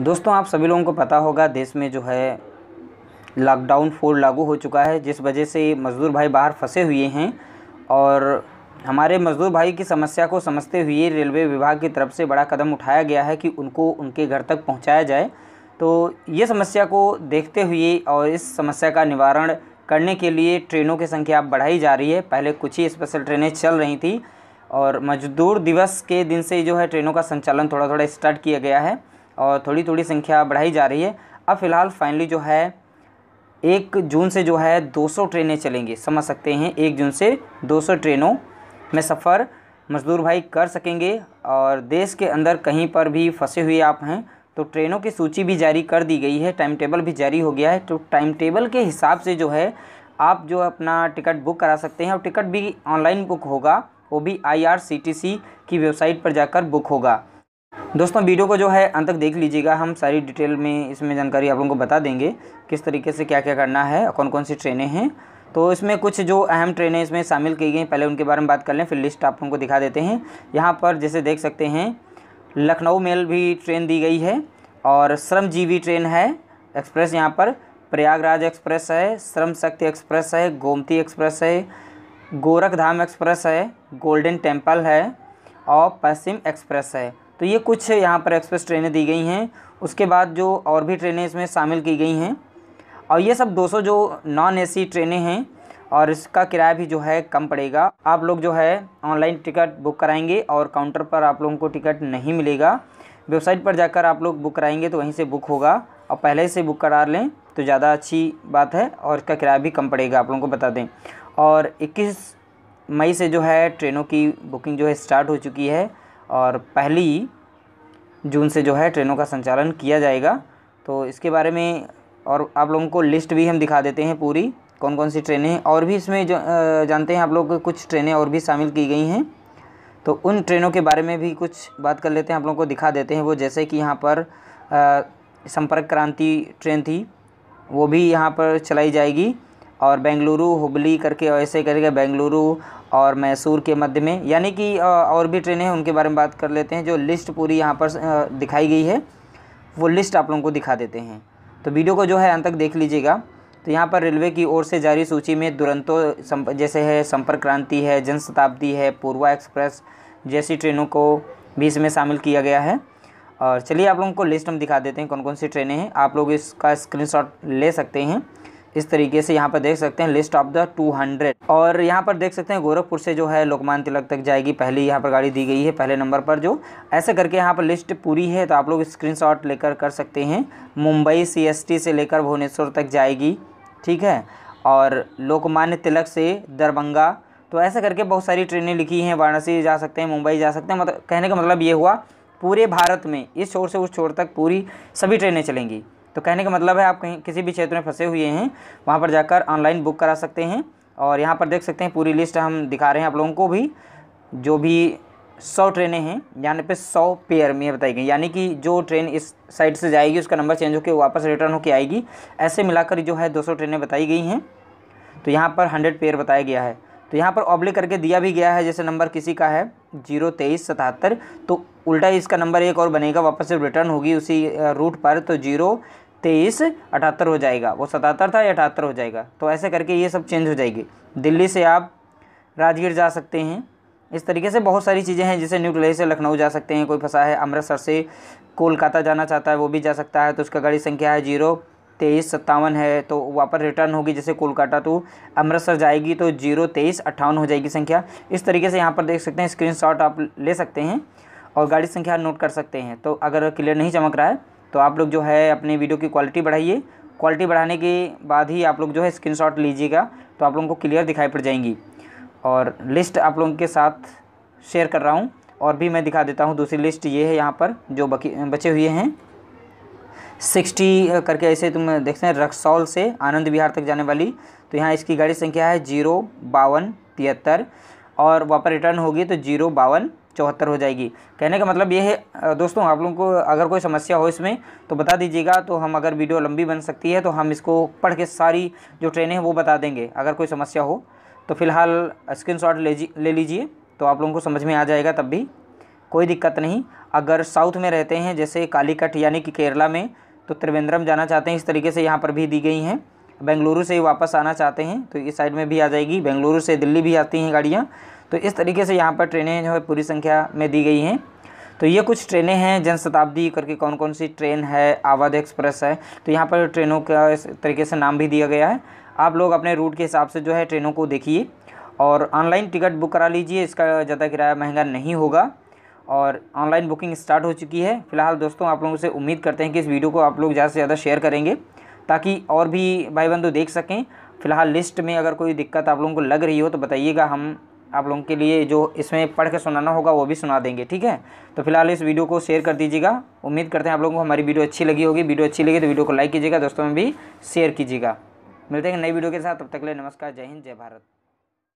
दोस्तों आप सभी लोगों को पता होगा देश में जो है लॉकडाउन फोर लागू हो चुका है जिस वजह से मज़दूर भाई बाहर फंसे हुए हैं और हमारे मज़दूर भाई की समस्या को समझते हुए रेलवे विभाग की तरफ से बड़ा कदम उठाया गया है कि उनको उनके घर तक पहुंचाया जाए तो ये समस्या को देखते हुए और इस समस्या का निवारण करने के लिए ट्रेनों की संख्या अब बढ़ाई जा रही है पहले कुछ ही स्पेशल ट्रेनें चल रही थी और मजदूर दिवस के दिन से जो है ट्रेनों का संचालन थोड़ा थोड़ा स्टार्ट किया गया है और थोड़ी थोड़ी संख्या बढ़ाई जा रही है अब फ़िलहाल फाइनली जो है एक जून से जो है 200 ट्रेनें चलेंगी समझ सकते हैं एक जून से 200 ट्रेनों में सफ़र मज़दूर भाई कर सकेंगे और देश के अंदर कहीं पर भी फंसे हुए आप हैं तो ट्रेनों की सूची भी जारी कर दी गई है टाइम टेबल भी जारी हो गया है तो टाइम टेबल के हिसाब से जो है आप जो अपना टिकट बुक करा सकते हैं और टिकट भी ऑनलाइन बुक होगा वो भी आई की वेबसाइट पर जाकर बुक होगा दोस्तों वीडियो को जो है अंत तक देख लीजिएगा हम सारी डिटेल में इसमें जानकारी आप लोगों को बता देंगे किस तरीके से क्या क्या करना है कौन कौन सी ट्रेनें हैं तो इसमें कुछ जो अहम ट्रेनें इसमें शामिल की गई पहले उनके बारे में बात कर लें फिर लिस्ट आप लोगों को दिखा देते हैं यहाँ पर जैसे देख सकते हैं लखनऊ मेल भी ट्रेन दी गई है और श्रमजीवी ट्रेन है एक्सप्रेस यहाँ पर प्रयागराज एक्सप्रेस है श्रम शक्ति एक्सप्रेस है गोमती एक्सप्रेस है गोरखधाम एक्सप्रेस है गोल्डन टेम्पल है और पश्चिम एक्सप्रेस है तो ये कुछ यहाँ पर एक्सप्रेस ट्रेनें दी गई हैं उसके बाद जो और भी ट्रेनें इसमें शामिल की गई हैं और ये सब 200 जो नॉन एसी ट्रेनें हैं और इसका किराया भी जो है कम पड़ेगा आप लोग जो है ऑनलाइन टिकट बुक कराएंगे और काउंटर पर आप लोगों को टिकट नहीं मिलेगा वेबसाइट पर जाकर आप लोग बुक कराएंगे तो वहीं से बुक होगा और पहले से बुक करा लें तो ज़्यादा अच्छी बात है और इसका किराया भी कम पड़ेगा आप लोगों को बता दें और इक्कीस मई से जो है ट्रेनों की बुकिंग जो है स्टार्ट हो चुकी है और पहली जून से जो है ट्रेनों का संचालन किया जाएगा तो इसके बारे में और आप लोगों को लिस्ट भी हम दिखा देते हैं पूरी कौन कौन सी ट्रेनें हैं और भी इसमें जो जानते हैं आप लोग कुछ ट्रेनें और भी शामिल की गई हैं तो उन ट्रेनों के बारे में भी कुछ बात कर लेते हैं आप लोगों को दिखा देते हैं वो जैसे कि यहाँ पर संपर्क क्रांति ट्रेन थी वो भी यहाँ पर चलाई जाएगी और बेंगलुरु हुबली करके ऐसे करके बेंगलुरु और मैसूर के मध्य में यानी कि और भी ट्रेनें हैं उनके बारे में बात कर लेते हैं जो लिस्ट पूरी यहाँ पर दिखाई गई है वो लिस्ट आप लोगों को दिखा देते हैं तो वीडियो को जो है अंत तक देख लीजिएगा तो यहाँ पर रेलवे की ओर से जारी सूची में दुरंतों जैसे है संपर्क क्रांति है जन शताब्दी है पूर्वा एक्सप्रेस जैसी ट्रेनों को भी इसमें शामिल किया गया है और चलिए आप लोगों को लिस्ट हम दिखा देते हैं कौन कौन सी ट्रेनें हैं आप लोग इसका स्क्रीनशॉट ले सकते हैं इस तरीके से यहाँ पर देख सकते हैं लिस्ट ऑफ द 200 और यहाँ पर देख सकते हैं गोरखपुर से जो है लोकमान तिलक तक जाएगी पहली यहाँ पर गाड़ी दी गई है पहले नंबर पर जो ऐसे करके यहाँ पर लिस्ट पूरी है तो आप लोग स्क्रीनशॉट लेकर कर सकते हैं मुंबई सीएसटी से लेकर भुवनेश्वर तक जाएगी ठीक है और लोकमान्य तिलक से दरभंगा तो ऐसे करके बहुत सारी ट्रेनें लिखी हैं वाराणसी जा सकते हैं मुंबई जा सकते हैं मतलब कहने का मतलब ये हुआ पूरे भारत में इस छोर से उस छोर तक पूरी सभी ट्रेनें चलेंगी तो कहने का मतलब है आप कहीं किसी भी क्षेत्र में फंसे हुए हैं वहाँ पर जाकर ऑनलाइन बुक करा सकते हैं और यहाँ पर देख सकते हैं पूरी लिस्ट हम दिखा रहे हैं आप लोगों को भी जो भी सौ ट्रेनें हैं यानी पे सौ पेयर में बताई गई यानी कि जो ट्रेन इस साइड से जाएगी उसका नंबर चेंज होकर वापस रिटर्न होकर आएगी ऐसे मिलाकर जो है दो सौ ट्रेनें बताई गई हैं तो यहाँ पर हंड्रेड पेयर बताया गया है तो यहाँ पर ऑब्लिक करके दिया भी गया है जैसे नंबर किसी का है जीरो तेईस सतहत्तर तो उल्टा इसका नंबर एक और बनेगा वापस जब रिटर्न होगी उसी रूट पर तो जीरो तेईस अठहत्तर हो जाएगा वो सतहत्तर था या अठहत्तर हो जाएगा तो ऐसे करके ये सब चेंज हो जाएगी दिल्ली से आप राजगीर जा सकते हैं इस तरीके से बहुत सारी चीज़ें हैं जैसे न्यू दिल्ली से लखनऊ जा सकते हैं कोई फंसा है अमृतसर से कोलकाता जाना चाहता है वो भी जा सकता है तो उसका गाड़ी संख्या है जीरो तेईस सत्तावन है तो वहाँ पर रिटर्न होगी जैसे कोलकाता टू अमृतसर जाएगी तो जीरो तेईस अट्ठावन हो जाएगी संख्या इस तरीके से यहाँ पर देख सकते हैं स्क्रीनशॉट आप ले सकते हैं और गाड़ी संख्या नोट कर सकते हैं तो अगर क्लियर नहीं चमक रहा है तो आप लोग जो है अपने वीडियो की क्वालिटी बढ़ाइए क्वालिटी बढ़ाने के बाद ही आप लोग जो है स्क्रीन लीजिएगा तो आप लोगों को क्लियर दिखाई पड़ जाएंगी और लिस्ट आप लोगों के साथ शेयर कर रहा हूँ और भी मैं दिखा देता हूँ दूसरी लिस्ट ये है यहाँ पर जो बकी बचे हुए हैं सिक्सटी करके ऐसे तुम देखते हैं रक्सौल से आनंद विहार तक जाने वाली तो यहाँ इसकी गाड़ी संख्या है जीरो बावन तिहत्तर और वहाँ पर रिटर्न होगी तो जीरो बावन चौहत्तर हो जाएगी कहने का मतलब ये है दोस्तों आप लोगों को अगर कोई समस्या हो इसमें तो बता दीजिएगा तो हम अगर वीडियो लंबी बन सकती है तो हम इसको पढ़ के सारी जो ट्रेनें हैं वो बता देंगे अगर कोई समस्या हो तो फिलहाल स्क्रीन शॉट ले लीजिए तो आप लोगों को समझ में आ जाएगा तब भी कोई दिक्कत नहीं अगर साउथ में रहते हैं जैसे कालीकट यानी कि केरला में तो त्रिवेंद्रम जाना चाहते हैं इस तरीके से यहाँ पर भी दी गई हैं बेंगलुरु से वापस आना चाहते हैं तो इस साइड में भी आ जाएगी बेंगलुरु से दिल्ली भी आती हैं गाड़ियाँ तो इस तरीके से यहाँ पर ट्रेनें जो है पूरी संख्या में दी गई हैं तो ये कुछ ट्रेनें हैं जन शताब्दी करके कौन कौन सी ट्रेन है आवाध एक्सप्रेस है तो यहाँ पर ट्रेनों का इस तरीके से नाम भी दिया गया है आप लोग अपने रूट के हिसाब से जो है ट्रेनों को देखिए और ऑनलाइन टिकट बुक करा लीजिए इसका ज़्यादा किराया महंगा नहीं होगा और ऑनलाइन बुकिंग स्टार्ट हो चुकी है फिलहाल दोस्तों आप लोगों से उम्मीद करते हैं कि इस वीडियो को आप लोग ज़्यादा से ज़्यादा शेयर करेंगे ताकि और भी भाई बंधु देख सकें फ़िलहाल लिस्ट में अगर कोई दिक्कत आप लोगों को लग रही हो तो बताइएगा हम आप लोगों के लिए जो इसमें पढ़ के सुनाना होगा वो भी सुना देंगे ठीक है तो फिलहाल इस वीडियो को शेयर कर दीजिएगा उम्मीद करते हैं आप लोगों को हमारी वीडियो अच्छी लगी होगी वीडियो अच्छी लगी तो वीडियो को लाइक कीजिएगा दोस्तों में भी शेयर कीजिएगा मिलते हैं नई वीडियो के साथ तब तक ले नमस्कार जय हिंद जय भारत